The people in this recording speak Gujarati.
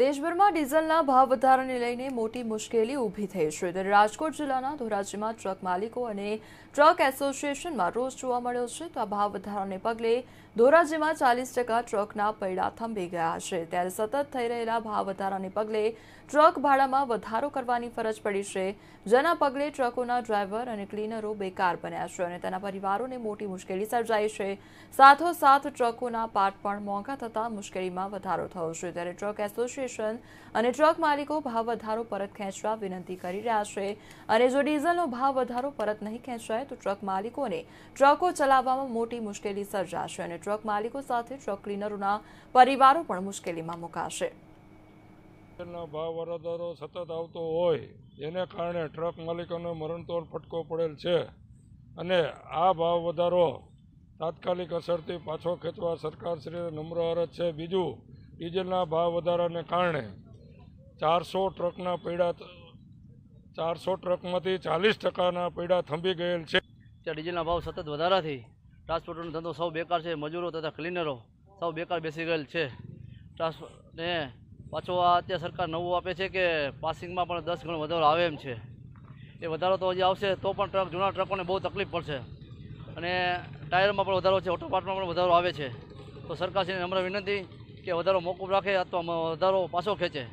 દેશભરમાં ડીઝલના ભાવ વધારાને લઈને મોટી મુશ્કેલી ઊભી થઈ છે ત્યારે રાજકોટ જિલ્લાના ધોરાજીમાં ટ્રક માલિકો અને ટ્રક એસોસિએશનમાં રોષ જોવા મળ્યો છે તો આ ભાવ વધારાને પગલે ધોરાજીમાં ચાલીસ ટકા ટ્રકના પૈડા થંભી ગયા છે ત્યારે સતત થઈ રહેલા ભાવ વધારાને પગલે ટ્રક ભાડામાં વધારો કરવાની ફરજ પડી છે જેના પગલે ટ્રકોના ડ્રાઈવર અને ક્લીનરો બેકાર બન્યા છે અને તેના પરિવારોને મોટી મુશ્કેલી સર્જાઈ છે સાથોસાથ ટ્રકોના પાર્ટ પણ મોંઘા થતાં મુશ્કેલીમાં વધારો થયો છે ત્યારે ટ્રક એસોસિએશન એસોસિએશન અને ટ્રક માલિકો ભાવ વધારો પરત ખેંચવા વિનંતી કરી રહ્યા છે અને જો ડીઝલનો ભાવ વધારો પરત નહીં ખેંચાય તો ટ્રક માલિકોને ટ્રકો ચલાવવામાં મોટી મુશ્કેલી સર્જાશે અને ટ્રક માલિકો સાથે ટ્રક ક્લીનરોના પરિવારો પણ મુશ્કેલીમાં મુકાશે ભાવ વધારો સતત આવતો હોય જેને કારણે ટ્રક માલિકોને મરણતોડ ફટકો પડેલ છે અને આ ભાવ વધારો તાત્કાલિક અસરથી પાછો ખેંચવા સરકારશ્રીને નમ્ર અરજ છે બીજું ડીઝલના ભાવ વધારાને કારણે ચારસો ટ્રકના પૈડા ચારસો ટ્રકમાંથી ચાલીસ ટકાના પૈડા થંભી ગયેલ છે ત્યાં ડીઝલના ભાવ સતત વધારાથી ટ્રાન્સપોર્ટનો ધંધો સૌ બેકાર છે મજૂરો તથા ક્લીનરો સૌ બેકાર બેસી ગયેલ છે ટ્રાન્સપોર્ટ ને પાછો આ અત્યારે સરકાર નવું આપે છે કે પાસિંગમાં પણ દસ ગણો વધારો આવે એમ છે એ વધારો તો હજી આવશે તો પણ ટ્રક જૂના ટ્રકોને બહુ તકલીફ પડશે અને ટાયરમાં પણ વધારો છે ઓટો પાર્ટમાં પણ વધારો આવે છે તો સરકારશ્રીને નમ્ર વિનંતી કે વધારો મોકૂફ રાખે અથવા વધારો પાછો ખેંચે